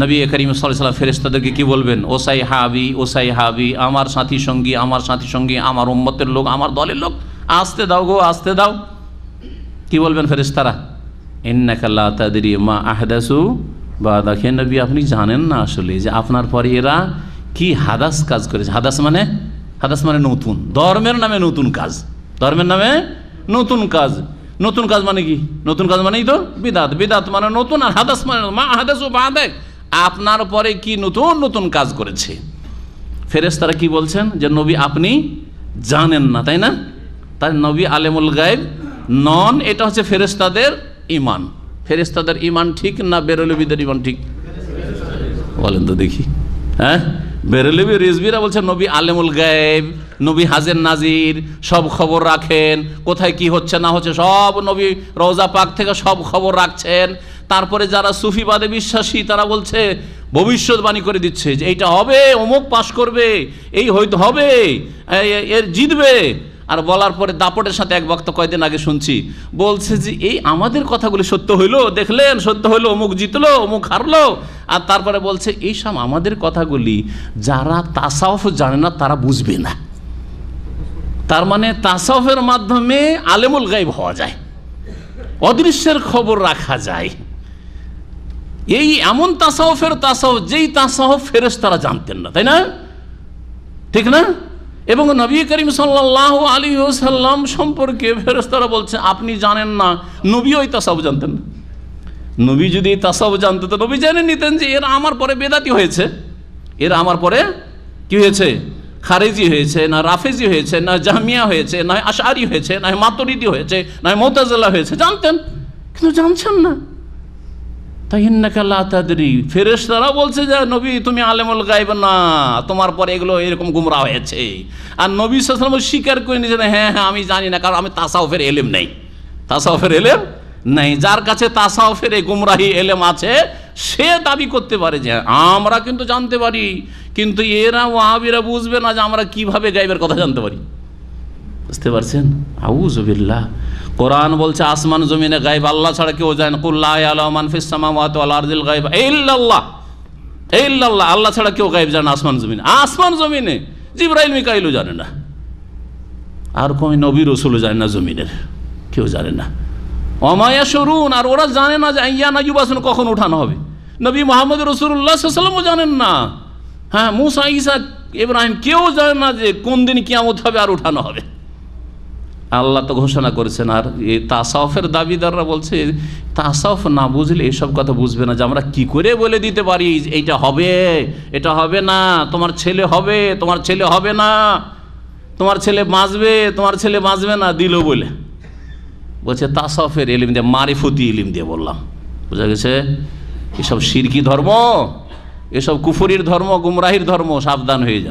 নবী করিম সাল্লাম ফেরেস্তাদেরকে কী বলবেন ওসাই হাবি ওসাই হাবি আমার সাথী সঙ্গী আমার সাথী সঙ্গী আমার উম্মতের লোক আমার দলের লোক আসতে দাও গো আসতে দাও কি বলবেন ফেরেস্তারা এন্নাকাল্লা তাদেরি মা আহদাসু বা দেখে নবী আপনি জানেন না আসলে যে আপনার পরে এরা কি হাদাস কাজ করেছে হাদাস মানে হাদাস মানে নতুন ধর্মের নামে নতুন কাজ ধর্মের নামে নতুন কাজ নতুন কাজ মানে কি নতুন কাজ মানেই তো বিদাত বিদাত মানে নতুন আর হাদাস মানে মা হাদাস ও বা আপনার পরে কি নতুন নতুন কাজ করেছে ফেরেস তারা কি বলছেন যে নবী আপনি জানেন না তাই না তাই নবী আলেমুল গায়েব নন এটা হচ্ছে ফেরেস্তাদের ইমান ফেরেস্তাদের ইমান ঠিক না বেরলবিদের ইমান ঠিক বলেন তো দেখি হ্যাঁ বেরলবি রিজবিরা বলছে নবী আলেমুল গায়েব নবী হাজের নাজির সব খবর রাখেন কোথায় কি হচ্ছে না হচ্ছে সব নবী রোজা পাক থেকে সব খবর রাখছেন তারপরে যারা সুফিবাদে বিশ্বাসী তারা বলছে ভবিষ্যৎবাণী করে দিচ্ছে যে এইটা হবে অমুক পাশ করবে এই হয়তো হবে এর জিতবে আর বলার পরে দাপটের সাথে এক বক্ত কয়েকদিন আগে শুনছি বলছে যে এই আমাদের কথাগুলি সত্য হইলো দেখলেন সত্য হইলো অমুক জিতলো অমুক হারলো আর তারপরে বলছে এইসব আমাদের কথাগুলি যারা তাসাওফ জানে না তারা বুঝবে না তার মানে তাসাউফের মাধ্যমে আলেমুল গাইব হওয়া যায় অদৃশ্যের খবর রাখা যায় এই এমন ফের তাসাও যেই তাসাও ফেরস তারা জানতেন না তাই না ঠিক না এবং নবী করিম সাল্লাহ আলী সাল্লাম সম্পর্কে তারা বলছে আপনি জানেন না নবী ওই তাসাব জানতেন না নবী যদি এই জানতেন তো নবী জেনে নিতেন যে এরা আমার পরে বেদাতি হয়েছে এরা আমার পরে কি হয়েছে খারেজি হয়েছে না রাফেজি হয়েছে না জামিয়া হয়েছে না আশারি হয়েছে না মাতরিদি হয়েছে না মোতাজল্লা হয়েছে জানতেন কিন্তু জানছেন না তাহিনাকালাদি ফেরেশতারা বলছে যে নবী তুমি আলেমুল গাইব না তোমার পরে এগুলো এরকম গুমরা হয়েছে আর নবী সালাম স্বীকার করে নিয়েছে হ্যাঁ হ্যাঁ আমি জানি না কারণ আমি তাসাউফের এলেম নেই তাসাউফের এলেম নেই যার কাছে তাসাউফের এই গুমরাহি এলেম আছে সে দাবি করতে পারে যে আমরা কিন্তু জানতে পারি কিন্তু এরা ওয়াহাবিরা বুঝবে না যে আমরা কিভাবে গাইবের কথা জানতে পারি বুঝতে পারছেন আউজবিল্লা কোরআন বলছে আসমান জমিনে গাইব আল্লাহ ছাড়া কেউ জানেন কুল্লাহ আলমান আল্লাহ ছাড়া কেউ গাইব জানে আসমান জমিনে আসমান জমিনে জিব্রাইল মিকাইলও জানে না আর কোন নবীর রসুলও জানে না জমিনের কেউ জানে না অমায়া সরুন আর ওরা জানে না যে ইয়া না ইউবাসন কখন উঠানো হবে নবী মোহাম্মদ রসুল্লাহামও জানেন না হ্যাঁ মুসা ইসা ইব্রাহিম কেউ জানে না যে কোন দিন কিয়ামত হবে আর উঠানো হবে আল্লাহ তো ঘোষণা করেছেন আর তাসাউফের দাবিদাররা বলছে তাসাউফ না বুঝলে এসব কথা বুঝবে না যে আমরা কী করে বলে দিতে পারি এইটা হবে এটা হবে না তোমার ছেলে হবে তোমার ছেলে হবে না তোমার ছেলে বাঁচবে তোমার ছেলে বাঁচবে না দিল বলে বলছে তাসাউফের এলিম দিয়ে মারিফতি এলিম দিয়ে বললাম বোঝা গেছে এসব সিরকি ধর্ম এসব কুফুরির ধর্ম গুমরাহির ধর্ম সাবধান হয়ে যায়